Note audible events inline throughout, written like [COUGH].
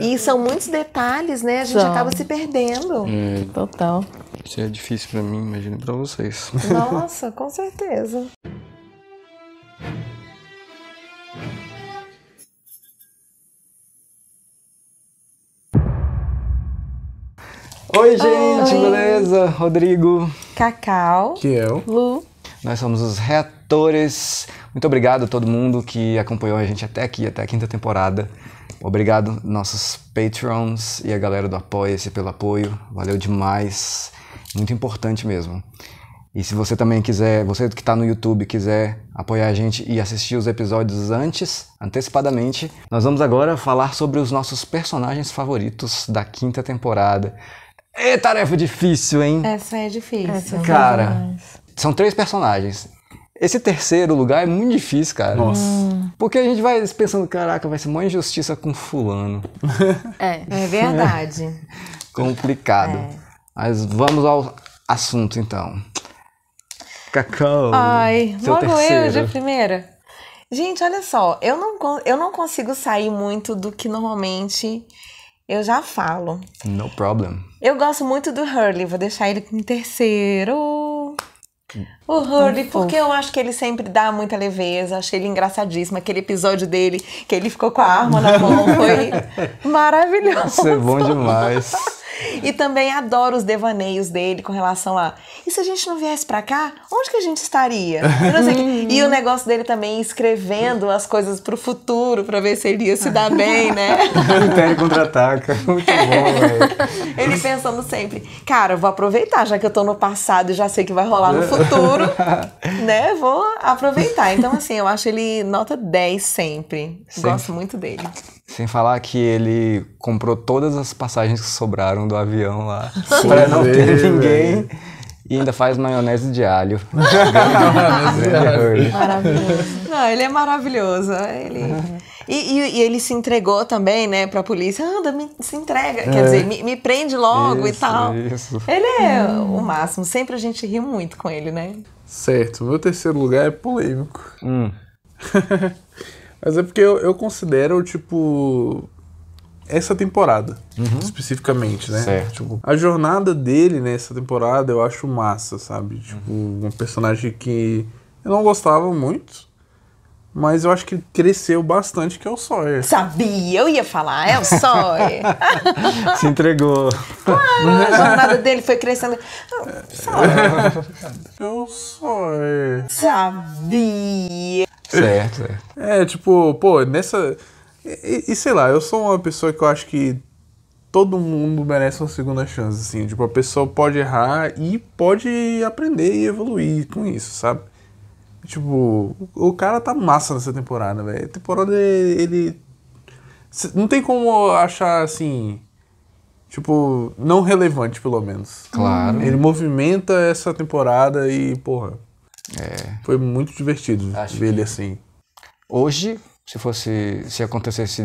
E são muitos detalhes, né? A gente são. acaba se perdendo. É, Total. Isso é difícil para mim, imagino para vocês. Nossa, com certeza. Oi, gente, Oi. beleza? Rodrigo. Cacau. Que eu. É Lu. Nós somos os reatores. Muito obrigado a todo mundo que acompanhou a gente até aqui, até a quinta temporada. Obrigado, nossos patrons e a galera do Apoia-se pelo apoio. Valeu demais. Muito importante mesmo. E se você também quiser, você que está no YouTube, quiser apoiar a gente e assistir os episódios antes, antecipadamente, nós vamos agora falar sobre os nossos personagens favoritos da quinta temporada. É tarefa difícil, hein? Essa é difícil. Essa é Cara, são três personagens. Esse terceiro lugar é muito difícil, cara. Nossa. Hum. Porque a gente vai pensando, caraca, vai ser uma injustiça com fulano. [LAUGHS] É, é verdade. É. [LAUGHS] Complicado. É. Mas vamos ao assunto, então. Cacau. Ai, seu logo terceiro. eu de primeira. Gente, olha só, eu não, eu não consigo sair muito do que normalmente eu já falo. No problem. Eu gosto muito do Hurley, vou deixar ele em terceiro. Horror, e porque eu acho que ele sempre dá muita leveza, achei ele engraçadíssimo. Aquele episódio dele que ele ficou com a arma na mão foi [LAUGHS] maravilhoso. Isso é bom demais e também adoro os devaneios dele com relação a e se a gente não viesse para cá, onde que a gente estaria? e o negócio dele também escrevendo as coisas pro futuro para ver se ele ia se dar bem, né? [LAUGHS] Império contra-ataca. Muito bom, velho. Ele pensando sempre, cara, vou aproveitar, já que eu tô no passado e já sei que vai rolar no futuro, [LAUGHS] né? Vou aproveitar. Então, assim, eu acho ele nota 10 sempre. sempre. Gosto muito dele. Sem falar que ele comprou todas as passagens que sobraram do avião lá para não ter ninguém. E ainda faz maionese de alho. [LAUGHS] Maravilhoso. Não, ele é maravilhoso. Ele... E, e, e, ele se entregou também, né, pra polícia. Anda, me, se entrega. É. Quer dizer, me, me prende logo isso, e tal. Isso. Ele é hum. o máximo. Sempre a gente riu muito com ele, né? Certo. Meu terceiro lugar é polêmico. Hum. [LAUGHS] Mas é porque eu, eu considero, tipo, essa temporada, uhum. especificamente, né? Certo. Tipo, a jornada dele nessa temporada eu acho massa, sabe? Tipo, uhum. um personagem que eu não gostava muito, mas eu acho que cresceu bastante, que é o Sawyer. Sabia, eu ia falar, é o Sawyer. [LAUGHS] Se entregou. Claro, a jornada dele foi crescendo. É, é. Sawyer. É o Sawyer. Sabia. Certo, É, tipo, pô, nessa. E, e, sei lá, eu sou uma pessoa que eu acho que todo mundo merece uma segunda chance, assim. Tipo, a pessoa pode errar e pode aprender e evoluir com isso, sabe? Tipo, o cara tá massa nessa temporada, velho. Temporada ele. Não tem como achar assim. Tipo, não relevante, pelo menos. Claro. Ele movimenta essa temporada e, porra, é. Foi muito divertido Acho ver ele assim. Hoje, se fosse. Se acontecesse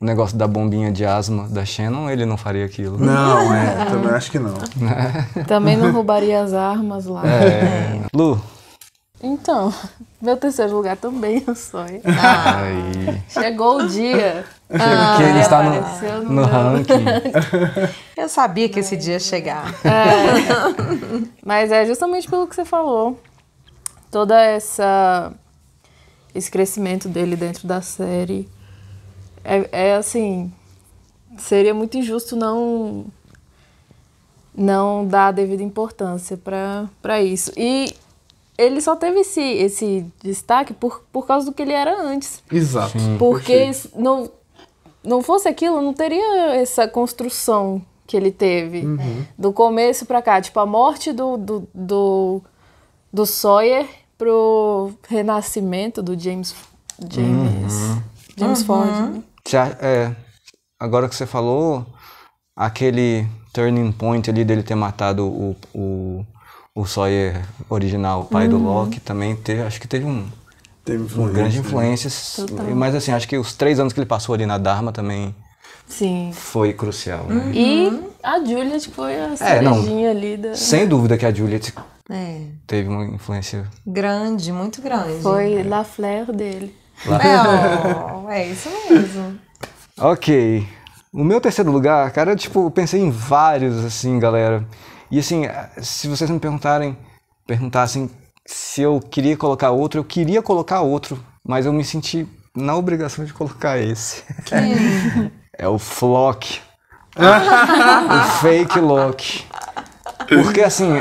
o negócio da bombinha de asma da Shannon, ele não faria aquilo. Não, é, também acho que não. [LAUGHS] também não roubaria as armas lá. É. Lu. Então, meu terceiro lugar também eu é sonho. Ah, Aí. Chegou o dia. Ah, que ele está no, no, no ranking. [LAUGHS] eu sabia que esse dia ia chegar. É. [LAUGHS] Mas é justamente pelo que você falou toda essa esse crescimento dele dentro da série é, é assim seria muito injusto não não dar a devida importância para isso e ele só teve esse, esse destaque por, por causa do que ele era antes. Exato. Sim, porque não, não fosse aquilo, não teria essa construção que ele teve. Uhum. Do começo para cá. Tipo, a morte do, do, do, do Sawyer pro Renascimento do James James uhum. James uhum. Ford. Né? Já, é, agora que você falou, aquele turning point ali dele ter matado o, o, o Sawyer original, o pai uhum. do Loki, também teve, acho que teve um teve uma grande né? influência. Né? Mas assim, acho que os três anos que ele passou ali na Dharma também Sim. foi crucial. Né? E uhum. a Juliet foi a é, ali da... Sem dúvida que a Juliet é. Teve uma influência. Grande, muito grande. Foi é. La Flair dele. La... É, é isso mesmo. ok. O meu terceiro lugar, cara, tipo, eu pensei em vários, assim, galera. E assim, se vocês me perguntarem, perguntassem se eu queria colocar outro, eu queria colocar outro, mas eu me senti na obrigação de colocar esse. [LAUGHS] é o Flock. o fake Lock. Porque assim,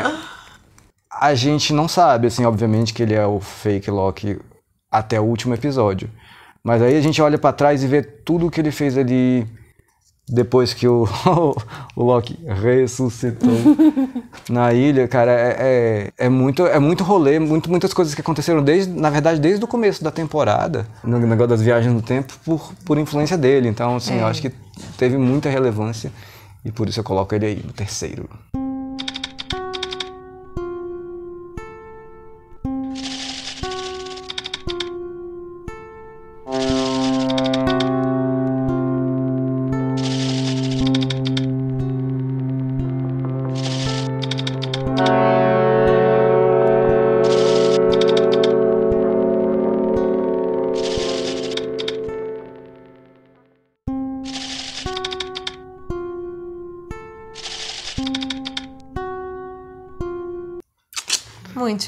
a gente não sabe, assim, obviamente que ele é o fake Loki até o último episódio. Mas aí a gente olha para trás e vê tudo o que ele fez ali depois que o, [LAUGHS] o Loki ressuscitou [LAUGHS] na ilha, cara, é, é, é, muito, é muito rolê, muito, muitas coisas que aconteceram desde, na verdade, desde o começo da temporada, no negócio das viagens no tempo, por, por influência dele. Então, assim, é. eu acho que teve muita relevância e por isso eu coloco ele aí no terceiro.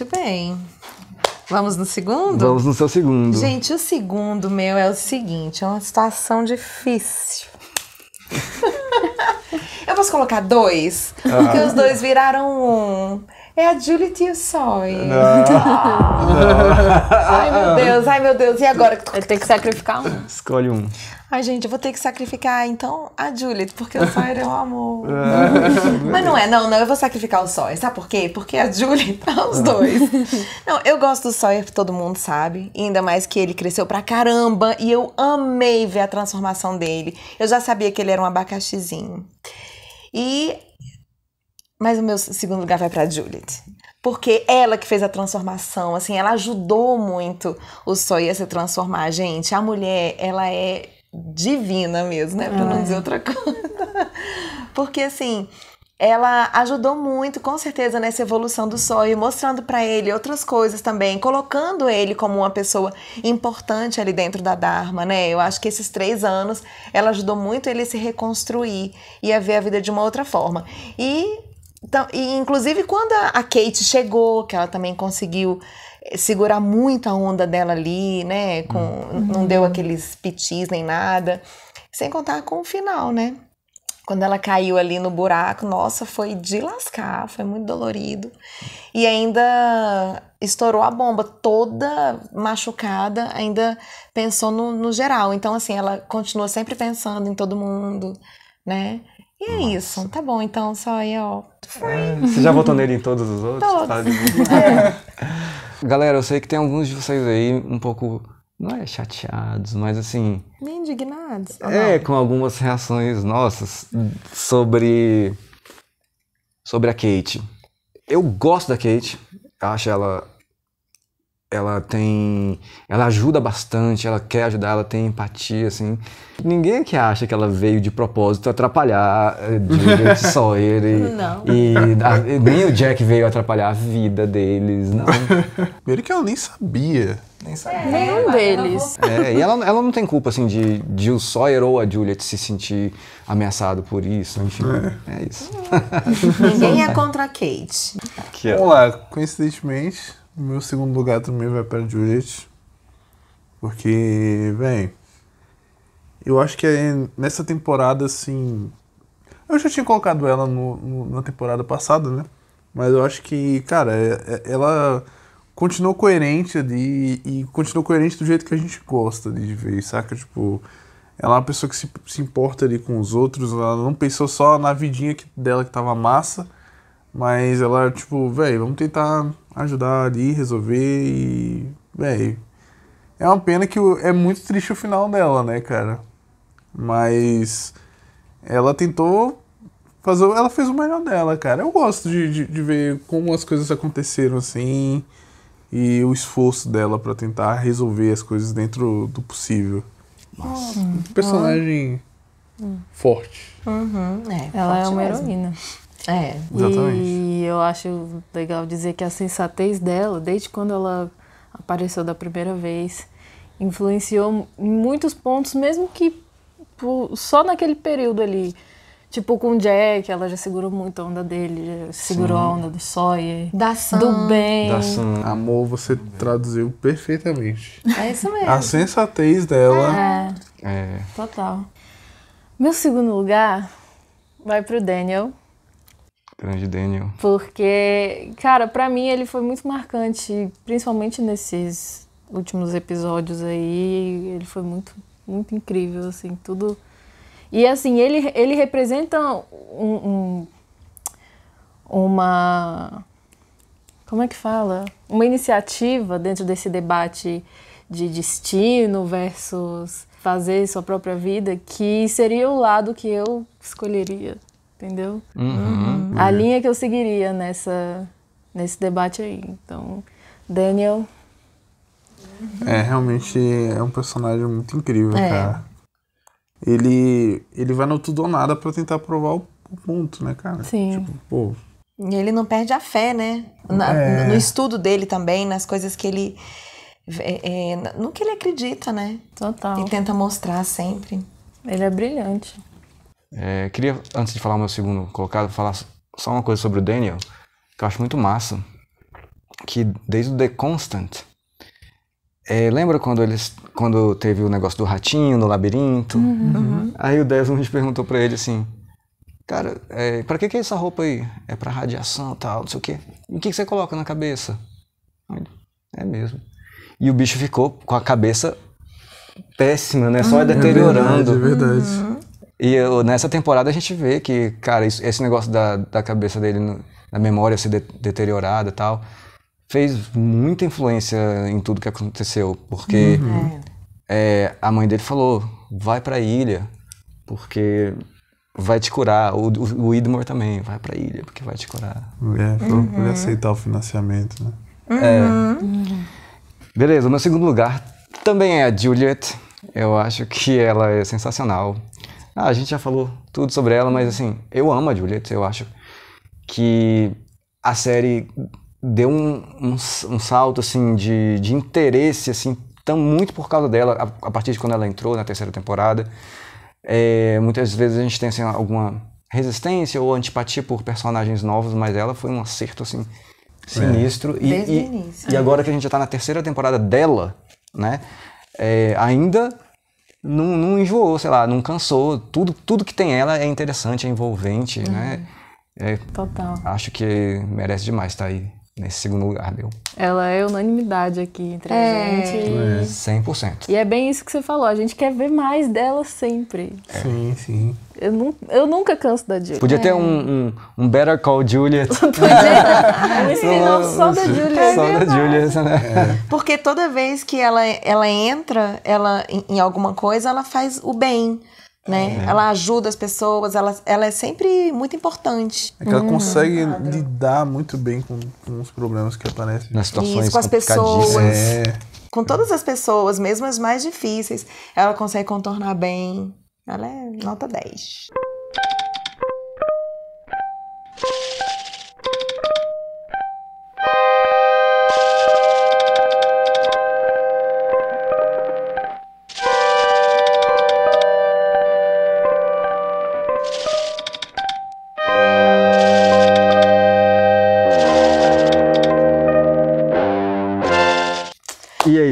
Muito bem. Vamos no segundo? Vamos no seu segundo. Gente, o segundo meu é o seguinte: é uma situação difícil colocar dois? Porque ah. os dois viraram um. É a Juliet e o Soy. [LAUGHS] Ai, meu Deus, ai, meu Deus. E agora? Eu tenho que sacrificar um. Escolhe um. Ai, gente, eu vou ter que sacrificar, então, a Juliet, porque o Soy é o amor. [LAUGHS] É. Mas não é, não, não. Eu vou sacrificar o Soy. Sabe por quê? Porque a Juliet [LAUGHS] tá os dois. Não, eu gosto do Sawyer, todo mundo sabe. Ainda mais que ele cresceu pra caramba. E eu amei ver a transformação dele. Eu já sabia que ele era um abacaxizinho. E mas o meu segundo lugar vai para Juliet. Porque ela que fez a transformação, assim, ela ajudou muito o Sawyer a se transformar. Gente, a mulher, ela é divina mesmo, né? Pra não é. dizer outra [LAUGHS] coisa. Porque, assim, ela ajudou muito, com certeza, nessa evolução do Sawyer mostrando para ele outras coisas também, colocando ele como uma pessoa importante ali dentro da Dharma, né? Eu acho que esses três anos ela ajudou muito ele a se reconstruir e a ver a vida de uma outra forma. E, então, e inclusive, quando a Kate chegou, que ela também conseguiu eh, segurar muito a onda dela ali, né? Com, uhum. Não deu uhum. aqueles pitis nem nada. Sem contar com o final, né? Quando ela caiu ali no buraco, nossa, foi de lascar, foi muito dolorido. E ainda estourou a bomba toda machucada, ainda pensou no, no geral. Então, assim, ela continua sempre pensando em todo mundo, né? E é Nossa. isso, tá bom, então só aí, ó. É, você já votou nele em todos os outros? Todos. Tá? É. [LAUGHS] Galera, eu sei que tem alguns de vocês aí um pouco não é chateados, mas assim. Nem indignados. É, com algumas reações nossas sobre. sobre a Kate. Eu gosto da Kate, acho ela ela tem. Ela ajuda bastante, ela quer ajudar, ela tem empatia, assim. Ninguém que acha que ela veio de propósito atrapalhar Juliet, eh, [LAUGHS] Sawyer ele. Não. E, a, nem o Jack veio atrapalhar a vida deles, não. Primeiro [LAUGHS] que ela nem sabia. Nem é, sabia. É, nenhum deles. É, e ela, ela não tem culpa, assim, de, de o Sawyer ou a Juliet se sentir ameaçado por isso. Enfim, é, é isso. Ninguém é [LAUGHS] contra a Kate. Vamos lá, coincidentemente. O meu segundo lugar também vai para Juliet. Porque, vem. Eu acho que é nessa temporada, assim. Eu já tinha colocado ela no, no, na temporada passada, né? Mas eu acho que, cara, é, é, ela continuou coerente ali e continuou coerente do jeito que a gente gosta de ver, saca? Tipo, ela é uma pessoa que se, se importa ali com os outros, ela não pensou só na vidinha que, dela que tava massa, mas ela, tipo, velho, vamos tentar ajudar ali, resolver e. Véi. É uma pena que é muito triste o final dela, né, cara? Mas. Ela tentou fazer. Ela fez o melhor dela, cara. Eu gosto de, de, de ver como as coisas aconteceram assim. E o esforço dela para tentar resolver as coisas dentro do possível. Nossa. Um personagem hum. forte. Uhum. É, ela é forte é uma mesmo. heroína. É. Exatamente. E eu acho legal dizer que a sensatez dela, desde quando ela apareceu da primeira vez, influenciou em muitos pontos, mesmo que só naquele período ali. Tipo, com o Jack, ela já segurou muito a onda dele, segurou Sim. a onda do Sawyer. Da Sam. Do Ben. Da Sam. Amor, você traduziu perfeitamente. É isso mesmo. A sensatez dela. É. é. Total. Meu segundo lugar vai pro Daniel. Grande Daniel. Porque, cara, para mim ele foi muito marcante, principalmente nesses últimos episódios aí. Ele foi muito, muito incrível, assim, tudo. E assim, ele, ele representa um, um uma. Como é que fala? Uma iniciativa dentro desse debate de destino versus fazer sua própria vida, que seria o lado que eu escolheria entendeu? Uhum, uhum. A linha que eu seguiria nessa, nesse debate aí. Então, Daniel. É, realmente é um personagem muito incrível, é. cara. Ele, ele vai no tudo ou nada pra tentar provar o, o ponto, né, cara? Sim. Tipo, pô, e ele não perde a fé, né? Na, é. No estudo dele também, nas coisas que ele. É, é, no que ele acredita, né? Total. E tenta mostrar sempre. Ele é brilhante. É, queria, antes de falar o meu segundo colocado, falar só uma coisa sobre o Daniel, que eu acho muito massa. Que desde o The Constant. É, lembra quando eles quando teve o negócio do ratinho no labirinto? Uhum. uhum. uhum. Aí o Desmond perguntou para ele assim: Cara, é, para que, que é essa roupa aí? É para radiação tal, não sei o quê. E o que, que você coloca na cabeça? É mesmo. E o bicho ficou com a cabeça péssima, né? Só é deteriorando. É verdade, é verdade. Uhum. E eu, nessa temporada a gente vê que, cara, isso, esse negócio da, da cabeça dele, da memória ser de, deteriorada e tal, fez muita influência em tudo que aconteceu. Porque uhum. é, a mãe dele falou: vai pra ilha, porque vai te curar. O, o, o Idmore também, vai pra ilha, porque vai te curar. É, foi uhum. aceitar o financiamento, né? É. Uhum. É. Beleza, no meu segundo lugar também é a Juliet. Eu acho que ela é sensacional. Ah, a gente já falou tudo sobre ela, mas assim, eu amo a Juliet, eu acho que a série deu um, um, um salto assim de, de interesse assim tão muito por causa dela a, a, partir de quando ela entrou na terceira temporada é, muitas vezes a gente tem assim, alguma resistência ou antipatia por personagens novos mas ela foi um acerto assim sinistro é. e, Desde e, o início. e agora que a gente já está na terceira temporada dela né é, ainda não, não enjoou, sei lá, não cansou. Tudo, tudo que tem ela é interessante, é envolvente, né? uhum. né? É, Total. Acho que merece demais estar tá aí nesse segundo lugar, meu Ela é unanimidade aqui entre é. a gente. É. 100%. É. E é bem isso que você falou, a gente quer ver mais dela sempre. É. Sim, sim. Eu, nu eu nunca canso da Juliet. Podia é. ter um, um, um, Better Call Juliet. [LAUGHS] Podia, um [LAUGHS] só da Juliet. Só da é Juliet, né? É. Porque toda vez que ela, ela entra ela, em, em alguma coisa, ela faz o bem né? É. Ela ajuda as pessoas, ela, ela é sempre muito importante. É que ela hum, consegue nada. lidar muito bem com, com os problemas que aparecem. Nas situações Isso, com as pessoas. É. Com todas as pessoas, mesmo as mais difíceis, ela consegue contornar bem. Ela é nota 10.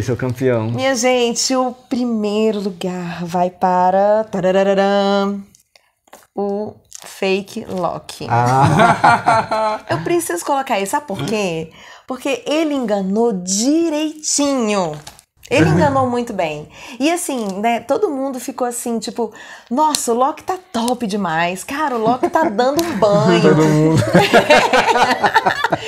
aí, seu campeão. Minha gente, o primeiro lugar vai para. o Fake Loki. Ah. [LAUGHS] Eu preciso colocar isso, sabe por quê? Porque ele enganou direitinho. Ele [LAUGHS] enganou muito bem. E assim, né, todo mundo ficou assim, tipo, nossa, o Loki tá top demais. Cara, o Loki tá dando um banho. Todo mundo.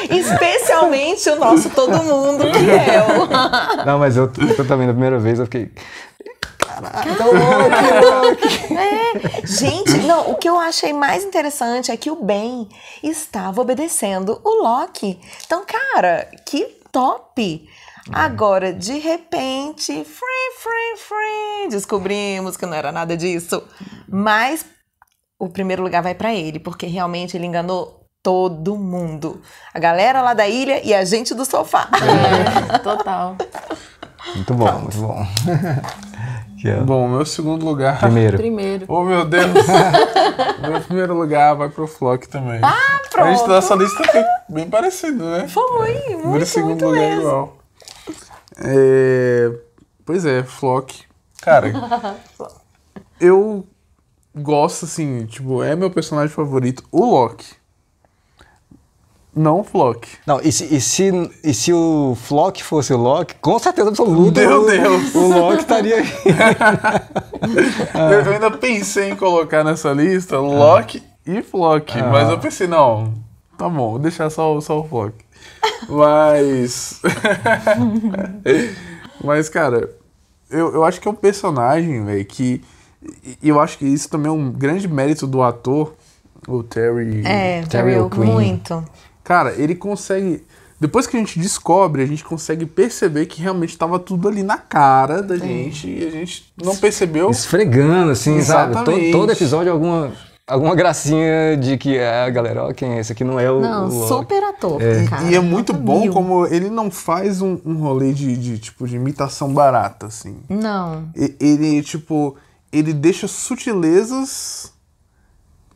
[LAUGHS] Especialmente o nosso todo mundo, que é eu. [LAUGHS] Não, mas eu, eu também, na primeira vez, eu fiquei. Caraca, tá Loki, é. Gente, não, o que eu achei mais interessante é que o Ben estava obedecendo o Loki. Então, cara, que top! Ah. Agora, de repente, free, free, free, descobrimos que não era nada disso. Mas o primeiro lugar vai para ele, porque realmente ele enganou todo mundo. A galera lá da ilha e a gente do sofá. É, [LAUGHS] total. Muito bom, muito bom. [LAUGHS] Bom, meu segundo lugar. Primeiro. Primeiro. Oh, meu Deus. [LAUGHS] meu primeiro lugar vai pro Flock também. Ah, pronto. A gente, tá nossa lista bem parecido, né? Foi, é, muito, meu segundo muito lugar mesmo. igual. É... Pois é, Flock. Cara, [LAUGHS] eu gosto, assim, tipo, é meu personagem favorito, o Loki. Não o Flock. Não, e se, e, se, e se o Flock fosse o Loki, com certeza absoluta. Meu o, Deus! O Loki estaria aí. [LAUGHS] eu ainda pensei em colocar nessa lista Loki ah. e Flock, ah. mas eu pensei, não, tá bom, vou deixar só, só o Flock. Mas. [LAUGHS] Mas, cara, eu, eu acho que é um personagem, velho, que. E eu acho que isso também é um grande mérito do ator, o Terry. É, Terry O'Quinn. Muito. Cara, ele consegue. Depois que a gente descobre, a gente consegue perceber que realmente estava tudo ali na cara da gente e a gente não percebeu. Esfregando, assim, Exatamente. sabe? Todo, todo episódio alguma alguma gracinha de que é, ah, galera, ó, quem é esse aqui não é o. Não, o, super ator, é. cara. E é muito bom mil. como ele não faz um, um rolê de, de, tipo, de imitação barata, assim. Não. ele, tipo, ele deixa sutilezas.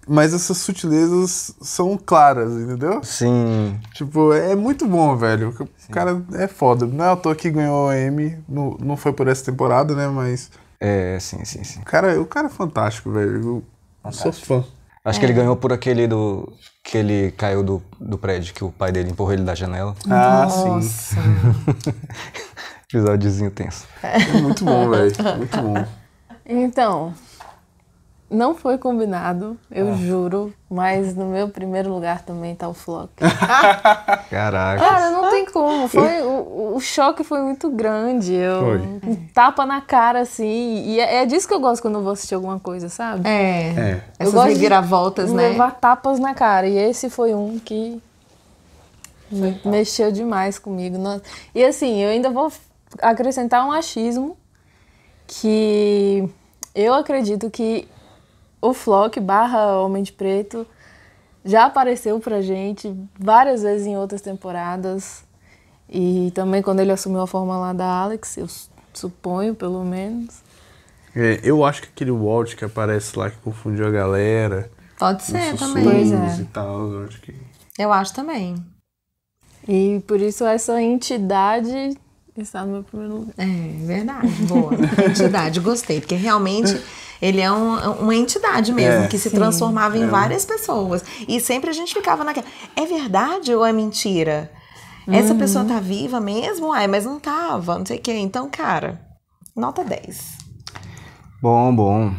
Mas essas sutilezas são claras, entendeu? Sim. Tipo, é muito bom, velho. O Sim. cara é foda. Não é à toa que ganhou a M. Não, não foi por essa temporada, né? Mas. É, sim, sim, sim. O cara, o cara é fantástico, velho. Fantástico. Sou fã. Acho é. que ele é. ganhou por aquele do. que ele caiu do, do prédio, que o pai dele empurrou ele da janela. Ah, sim. [LAUGHS] Episódiozinho tenso. É. Muito bom, velho. Muito bom. Então, não foi combinado, eu ah. juro, mas no meu primeiro lugar também tá o Flock. [LAUGHS] Caraca. Cara, não tem ah. como. Foi, o, o choque foi muito grande. Eu, foi. Um tapa na cara, assim. E é, é, disso que eu gosto quando eu vou assistir alguma coisa, sabe? É. é. Eu Essas gosto reviravoltas, de né? Levar tapas na cara. E esse foi um que foi mexeu demais comigo. E assim, eu ainda vou acrescentar um achismo que eu acredito que o Flock barra Homem de Preto já apareceu pra gente várias vezes em outras temporadas. E também quando ele assumiu a forma lá da Alex, eu suponho, pelo menos. É, eu acho que aquele Walt que aparece lá que confundiu a galera. Pode ser também. Pois é. Tal, eu, acho que... eu acho também. E por isso essa entidade está no meu primeiro lugar. É, verdade. Boa. [LAUGHS] entidade, gostei. Porque realmente ele é um, uma entidade mesmo, é, que se sim, transformava em é. várias pessoas. E sempre a gente ficava naquela. É verdade ou é mentira? Uhum. Essa pessoa tá viva mesmo? Ai, mas não tava, não sei o quê. Então, cara, nota 10. Bom, bom.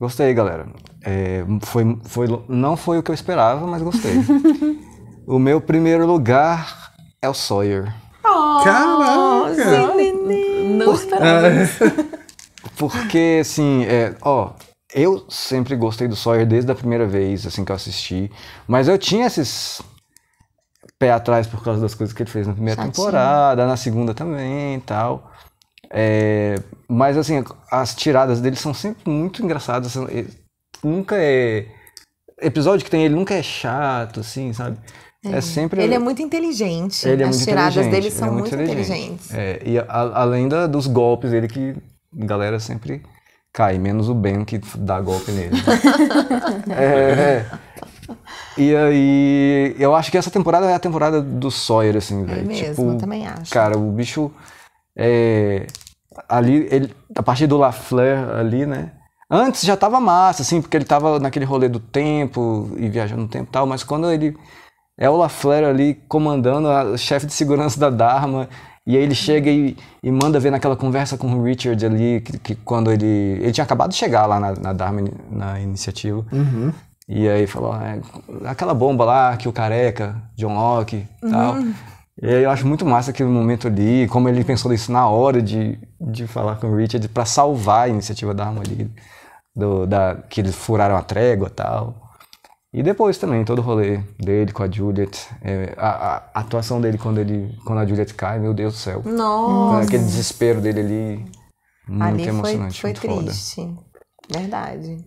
Gostei, galera. É, foi, foi, não foi o que eu esperava, mas gostei. [LAUGHS] o meu primeiro lugar é o Sawyer. Oh, Caraca! Sim, não esperava [LAUGHS] Porque, assim, é, ó, eu sempre gostei do Sawyer desde a primeira vez, assim, que eu assisti. Mas eu tinha esses pé atrás por causa das coisas que ele fez na primeira Chatinho. temporada, na segunda também e tal. É, mas, assim, as tiradas dele são sempre muito engraçadas. Nunca é... Episódio que tem ele nunca é chato, assim, sabe? É. é sempre... Ele é muito inteligente. Ele é As muito tiradas inteligente. dele é são é muito, muito inteligentes. É, e a, além da, dos golpes dele que galera sempre cai, menos o Ben que dá golpe nele. Né? [LAUGHS] é, e aí, eu acho que essa temporada é a temporada do Sawyer, assim, é velho. É mesmo, tipo, eu também acho. Cara, o bicho é, ali, ele, a partir do Lafleur ali, né? Antes já tava massa, assim, porque ele tava naquele rolê do tempo e viajando no tempo e tal, mas quando ele é o Lafleur ali comandando a chefe de segurança da Dharma, e aí ele chega e, e manda ver naquela conversa com o Richard ali, que, que quando ele. Ele tinha acabado de chegar lá na, na Dharma, na iniciativa. Uhum. E aí falou, ah, é, aquela bomba lá que o careca, John Locke e uhum. tal. E aí eu acho muito massa aquele momento ali, como ele pensou isso na hora de, de falar com o Richard para salvar a iniciativa Dharma ali, do, da, que eles furaram a trégua e tal. E depois também, todo o rolê dele com a Juliet, é, a, a, atuação dele quando, ele, quando a Juliet cai, meu Deus do céu. Nossa! É, aquele desespero dele ali, muito ali emocionante, foi, foi muito triste. Foda. Verdade.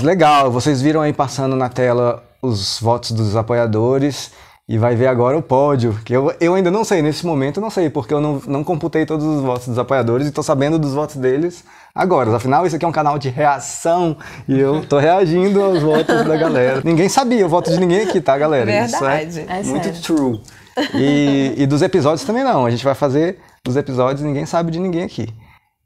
Mas legal, vocês viram aí passando na tela os votos dos apoiadores e vai ver agora o pódio, que eu, eu ainda não sei, nesse momento não sei, porque eu não, não computei todos os votos dos apoiadores e tô sabendo dos votos deles agora. Afinal, isso aqui é um canal de reação e eu tô reagindo aos [LAUGHS] votos da galera. Ninguém sabia o voto de ninguém aqui, tá, galera? É Verdade. É é muito sério. true. E, e dos episódios também não, a gente vai fazer dos episódios, ninguém sabe de ninguém aqui.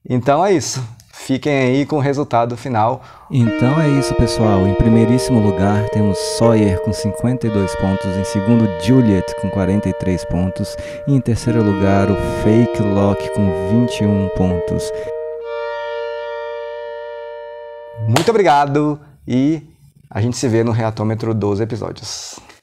Então é isso. Fiquem aí com o resultado final. Então é isso, pessoal. Em primeiríssimo lugar temos Sawyer com 52 pontos, em segundo Juliet com 43 pontos e em terceiro lugar o Fake Lock com 21 pontos. Muito obrigado e a gente se vê no reatômetro dos episódios.